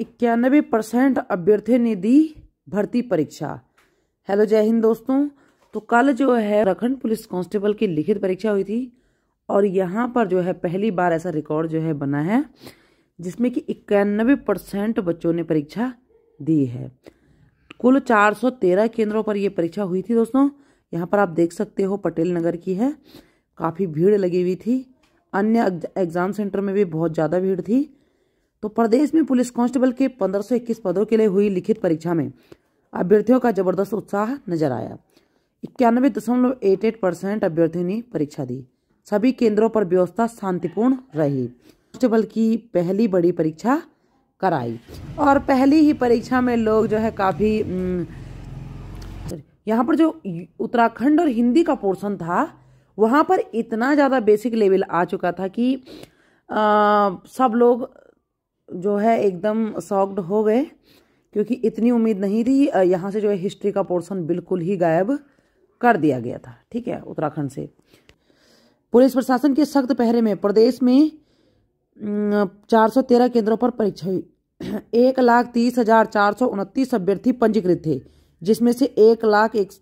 इक्यानवे परसेंट अभ्यर्थियों ने दी भर्ती परीक्षा हेलो जय हिंद दोस्तों तो कल जो है उत्तराखंड पुलिस कांस्टेबल की लिखित परीक्षा हुई थी और यहाँ पर जो है पहली बार ऐसा रिकॉर्ड जो है बना है जिसमें कि इक्यानबे परसेंट बच्चों ने परीक्षा दी है कुल 413 केंद्रों पर यह परीक्षा हुई थी दोस्तों यहाँ पर आप देख सकते हो पटेल नगर की है काफ़ी भीड़ लगी हुई थी अन्य एग्ज़ाम सेंटर में भी बहुत ज़्यादा भीड़ थी तो प्रदेश में पुलिस कांस्टेबल के 1521 पदों के लिए हुई लिखित परीक्षा में अभ्यर्थियों का जबरदस्त उत्साह नजर आया इक्यानवे दशमलव एट एट परसेंट अभ्यर्थियों ने परीक्षा दी सभी केंद्रों पर व्यवस्था शांतिपूर्ण रही कांस्टेबल की पहली बड़ी परीक्षा कराई और पहली ही परीक्षा में लोग जो है काफ़ी हम्म, यहाँ पर जो उत्तराखंड और हिंदी का पोर्शन था वहाँ पर इतना ज़्यादा बेसिक लेवल आ चुका था कि आ, सब लोग जो है एकदम सॉक्ड हो गए क्योंकि इतनी उम्मीद नहीं थी यहाँ से जो है हिस्ट्री का पोर्सन बिल्कुल ही गायब कर दिया गया था ठीक है उत्तराखंड से पुलिस प्रशासन के सख्त पहरे में प्रदेश में 413 केंद्रों पर परीक्षा हुई एक लाख तीस हजार चार सौ उनतीस अभ्यर्थी पंजीकृत थे जिसमें से एक लाख एक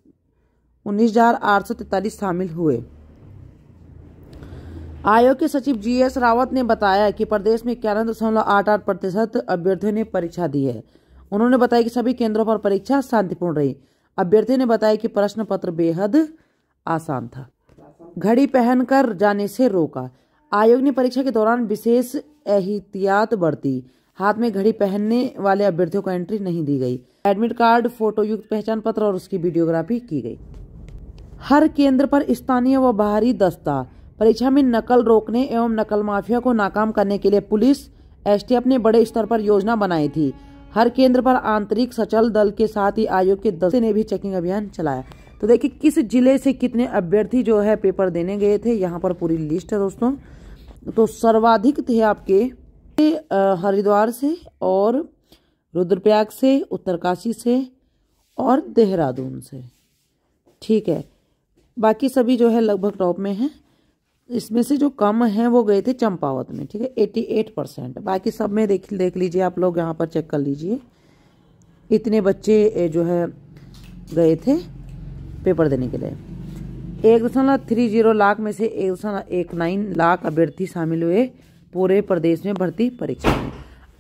उन्नीस हजार आठ सौ तैतालीस शामिल हुए आयोग के सचिव जी एस रावत ने बताया कि प्रदेश में इक्यावन दशमलव आठ आठ प्रतिशत अभ्यर्थियों ने परीक्षा दी है उन्होंने बताया कि सभी केंद्रों पर परीक्षा शांतिपूर्ण रही अभ्यर्थियों ने बताया कि प्रश्न पत्र बेहद आसान था घड़ी पहनकर जाने से रोका आयोग ने परीक्षा के दौरान विशेष एहतियात बरती हाथ में घड़ी पहनने वाले अभ्यर्थियों को एंट्री नहीं दी गई एडमिट कार्ड फोटो युक्त पहचान पत्र और उसकी वीडियोग्राफी की गई हर केंद्र पर स्थानीय व बाहरी दस्ता परीक्षा में नकल रोकने एवं नकल माफिया को नाकाम करने के लिए पुलिस एसटीएफ ने बड़े स्तर पर योजना बनाई थी हर केंद्र पर आंतरिक सचल दल के साथ ही आयोग के दस्ते ने भी चेकिंग अभियान चलाया तो देखिए किस जिले से कितने अभ्यर्थी जो है पेपर देने गए थे यहाँ पर पूरी लिस्ट है दोस्तों तो सर्वाधिक थे आपके हरिद्वार से और रुद्रप्रयाग से उत्तरकाशी से और देहरादून से ठीक है बाकी सभी जो है लगभग टॉप में हैं इसमें से जो कम है वो गए थे चंपावत में ठीक है एट्टी एट परसेंट बाकी सब में देख देख लीजिए आप लोग यहाँ पर चेक कर लीजिए इतने बच्चे जो है गए थे पेपर देने के लिए एक दशमलव थ्री जीरो लाख में से एक दशमलव एक नाइन लाख अभ्यर्थी शामिल हुए पूरे प्रदेश में भर्ती परीक्षा में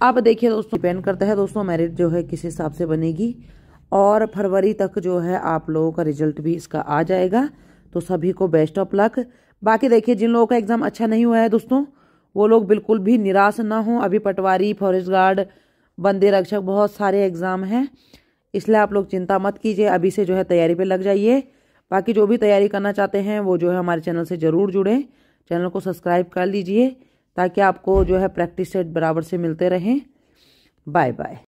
अब देखिए दोस्तों डिपेंड करता है दोस्तों मेरिट जो है किस हिसाब से बनेगी और फरवरी तक जो है आप लोगों का रिजल्ट भी इसका आ जाएगा तो सभी को बेस्ट ऑफ लक बाकी देखिए जिन लोगों का एग्ज़ाम अच्छा नहीं हुआ है दोस्तों वो लोग बिल्कुल भी निराश ना हो अभी पटवारी फॉरेस्ट गार्ड बंदे रक्षक बहुत सारे एग्ज़ाम हैं इसलिए आप लोग चिंता मत कीजिए अभी से जो है तैयारी पे लग जाइए बाकी जो भी तैयारी करना चाहते हैं वो जो है हमारे चैनल से ज़रूर जुड़ें चैनल को सब्सक्राइब कर लीजिए ताकि आपको जो है प्रैक्टिस सेट बराबर से मिलते रहें बाय बाय